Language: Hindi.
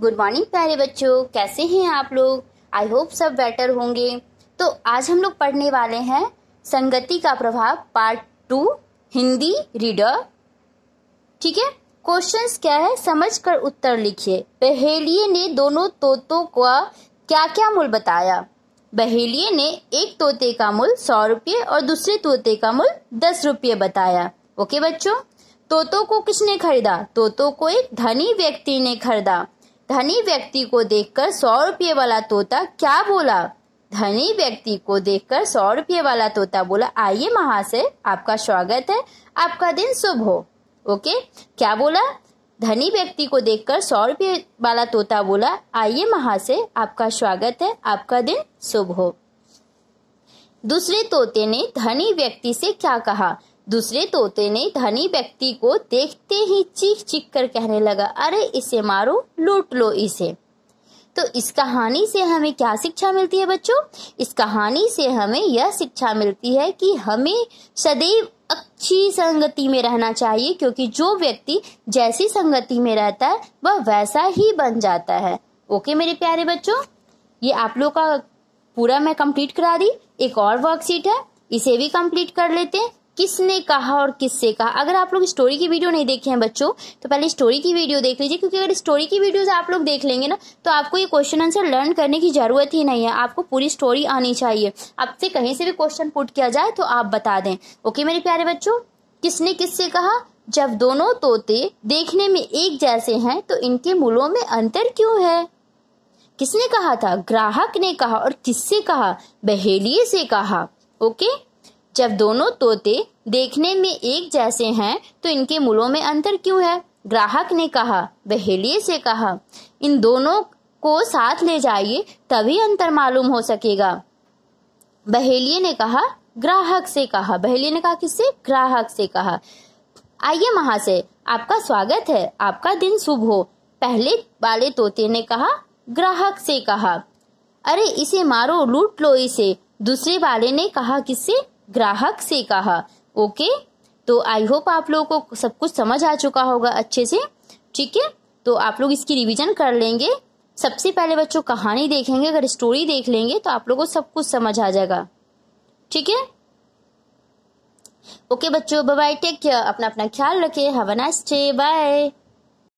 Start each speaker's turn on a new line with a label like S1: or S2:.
S1: गुड मॉर्निंग प्यारे बच्चों कैसे हैं आप लोग आई होप सब बेटर होंगे तो आज हम लोग पढ़ने वाले हैं संगति का प्रभाव पार्ट टू हिंदी रीडर ठीक है क्वेश्चंस क्या है समझकर उत्तर लिखिए बहेलिए ने दोनों तोतों का क्या क्या मूल बताया बहेलिए ने एक तोते का मूल सौ रुपये और दूसरे तोते का मूल दस रुपये बताया ओके बच्चों तोतों को किसने खरीदा तोतों को एक धनी व्यक्ति ने खरीदा धनी व्यक्ति को देखकर सौ रुपये वाला तोता क्या बोला धनी व्यक्ति को देखकर सौ रुपये वाला तोता बोला आइए महाशय आपका स्वागत है आपका दिन शुभ हो ओके क्या बोला धनी व्यक्ति को देखकर सौ रुपये वाला तोता बोला आइए महाशय आपका स्वागत है आपका दिन शुभ हो दूसरे तोते ने धनी व्यक्ति से क्या कहा दूसरे तोते ने धनी व्यक्ति को देखते ही चीख चीख कर कहने लगा अरे इसे मारो लूट लो इसे तो इस कहानी से हमें क्या शिक्षा मिलती है बच्चों इस कहानी से हमें यह शिक्षा मिलती है कि हमें सदैव अच्छी संगति में रहना चाहिए क्योंकि जो व्यक्ति जैसी संगति में रहता है वह वैसा ही बन जाता है ओके मेरे प्यारे बच्चों ये आप लोग का पूरा मैं कंप्लीट करा दी एक और वर्कशीट है इसे भी कंप्लीट कर लेते हैं किसने कहा और किससे कहा अगर आप लोग स्टोरी की वीडियो नहीं देखे हैं बच्चों तो पहले स्टोरी की वीडियो देख लीजिए क्योंकि अगर स्टोरी की वीडियोस आप लोग देख लेंगे ना तो आपको ये क्वेश्चन आंसर लर्न करने की ज़रूरत ही नहीं है आपको पूरी स्टोरी आनी चाहिए आपसे कहीं से भी क्वेश्चन पुट किया जाए तो आप बता दें ओके मेरे प्यारे बच्चों किसने किससे कहा जब दोनों तोते देखने में एक जैसे हैं तो इनके मूलों में अंतर क्यों है किसने कहा था ग्राहक ने कहा और किससे कहा बहेलिए से कहा ओके जब दोनों तोते देखने में एक जैसे हैं तो इनके मूलों में अंतर क्यों है ग्राहक ने कहा बहेलिए से कहा इन दोनों को साथ ले जाइए तभी अंतर मालूम हो सकेगा बहेलिए ने कहा ग्राहक से कहा बहेलिए ने कहा किससे ग्राहक से कहा आइए महाशय से आपका स्वागत है आपका दिन शुभ हो पहले वाले तोते ने कहा ग्राहक से कहा अरे इसे मारो लूट लो इसे दूसरे वाले ने कहा किससे ग्राहक से कहा ओके तो आई होप आप लोगों को सब कुछ समझ आ चुका होगा अच्छे से ठीक है तो आप लोग इसकी रिवीजन कर लेंगे सबसे पहले बच्चों कहानी देखेंगे अगर स्टोरी देख लेंगे तो आप लोगों को सब कुछ समझ आ जाएगा ठीक है ओके बच्चों बाय टेक केयर अपना अपना ख्याल रखे have a nice day bye